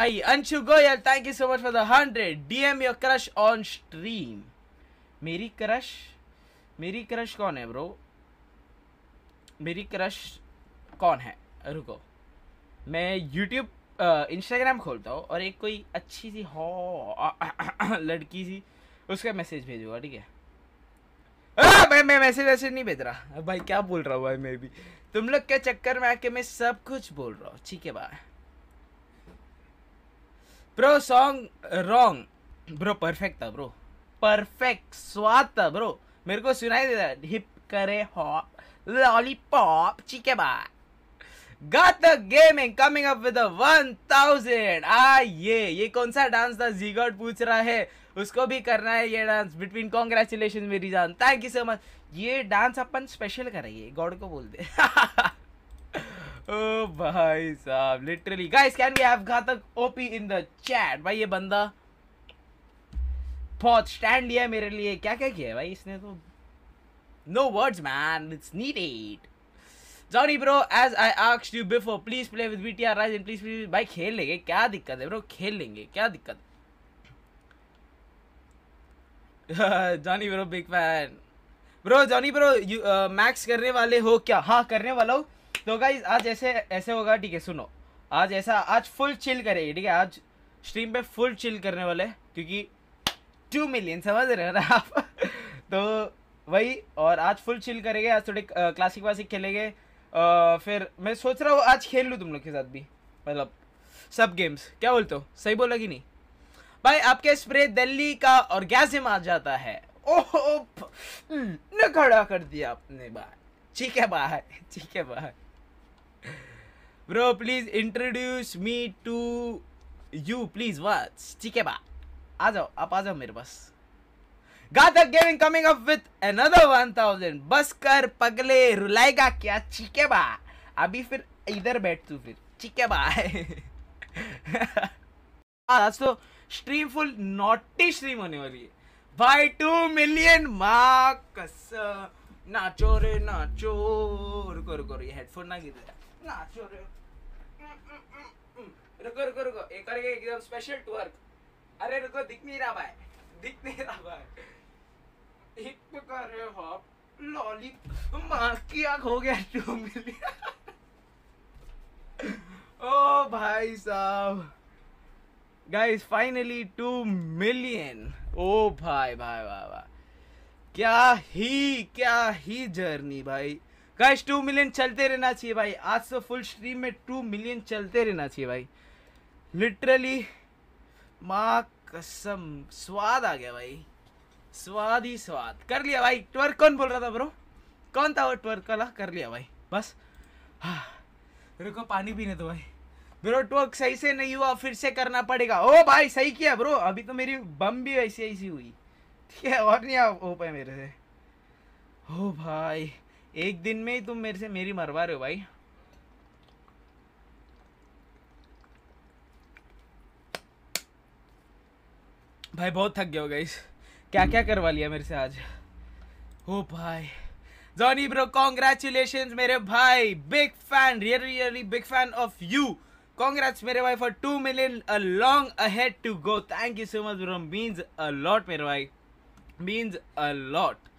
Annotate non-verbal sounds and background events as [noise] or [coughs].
Hi, Anshu Goyal, thank you so much for the 100. DM your crush on stream. मेरी crush मेरी crush कौन है bro मेरी crush कौन है रुको मैं यूट्यूब इंस्टाग्राम खोलता हूँ और एक कोई अच्छी सी हो [coughs] लड़की सी उसका मैसेज भेजूंगा ठीक है मैं मैं मैसेज वैसेज नहीं भेज रहा भाई क्या बोल रहा हूँ भाई मैं भी तुम लोग के चक्कर में आके मैं सब कुछ बोल रहा हूँ ठीक है भाई bro song wrong bro perfect था ब्रो परफेक्ट स्वाद था ब्रो मेरे को सुनाई देता हिप करे हॉप लॉलीपॉप चीके बा Got the gaming coming up with a 1000 आइए ये कौन सा डांस था जीगॉट पूछ रहा है उसको भी करना है ये डांस बिटवीन कॉन्ग्रेचुलेशन मेरी जान थैंक यू सो मच ये डांस अपन स्पेशल करेंगे गॉड को बोल दे भाई साहब literally guys can we have Ghatak OP in the chat भाई ये बंदा बहुत स्टैंड लिया मेरे लिए क्या क्या किया है भाई इसने तो no words man it's needed Johnny bro as I asked you before please play with BTR rise and please please भाई खेल लेंगे क्या दिक्कत है ब्रो खेल लेंगे क्या दिक्कत Johnny bro big fan bro Johnny bro max करने वाले हो क्या हाँ करने वाला हूँ तो गाइज आज ऐसे ऐसे होगा ठीक है सुनो आज ऐसा आज फुल चिल करेगी ठीक है आज स्ट्रीम पे फुल चिल करने वाले क्योंकि टू मिलियन समझ रहे हो ना आप [laughs] तो वही और आज फुल चिल करेंगे आज थोड़े क्लासिक वासिक खेलेंगे फिर मैं सोच रहा हूँ आज खेल लूँ तुम लोग के साथ भी मतलब सब गेम्स क्या बोलते हो सही बोला कि नहीं भाई आपके स्प्रे दिल्ली का और गैसे मार जाता है ओह हम्म, न खड़ा कर दिया आपने बाहर ठीक है बाहर [laughs] ठीक है बाहर bro please introduce me to you please watch ठीक है बा आ जाओ आप आ जाओ मेरे पास Ghatak gaming coming up with another 1000 बस कर पगले रुलाएगा क्या ठीक है बा अभी फिर इधर बैठ तू फिर ठीक है बाय [laughs] आज तो स्ट्रीम फुल नॉटी स्ट्रीम होने वाली है भाई टू मिलियन मार्क्स चोरे ना चोर रुको रुको ये हेडफोन ना गिर ना चोरे रुको रुको रुको एक करेंगे एकदम स्पेशल ट्वर्क अरे रुको दिख नहीं रहा भाई दिख नहीं रहा भाई एक तो कर रहे हो आप लॉली माँ की आंख हो गया टू मिलियन ओ भाई साहब गाइस फाइनली टू मिलियन ओ भाई भाई वाह वाह क्या ही क्या ही जर्नी भाई गाइस टू मिलियन चलते रहना चाहिए भाई आज से फुल स्ट्रीम में टू मिलियन चलते रहना चाहिए भाई लिटरली माँ कसम स्वाद आ गया भाई स्वाद ही स्वाद कर लिया भाई ट्वर्क कौन बोल रहा था ब्रो कौन था वो ट्वर्क वाला कर लिया भाई बस हाँ रुको पानी पीने दो भाई ब्रो ट्वर्क सही से नहीं हुआ फिर से करना पड़ेगा ओ भाई सही किया ब्रो अभी तो मेरी बम भी ऐसी ऐसी हुई ठीक है और नहीं हो पाए मेरे से ओ भाई एक दिन में ही तुम मेरे से मेरी मरवा रहे हो भाई भाई बहुत थक गया हो इस क्या क्या करवा लिया मेरे से आज हो भाई जॉनी ब्रो कॉन्ग्रेचुलेशन मेरे भाई big fan real really big fan of you congrats मेरे भाई for two million a long ahead to go thank you so much bro means a lot मेरे भाई मीन्स अ लॉट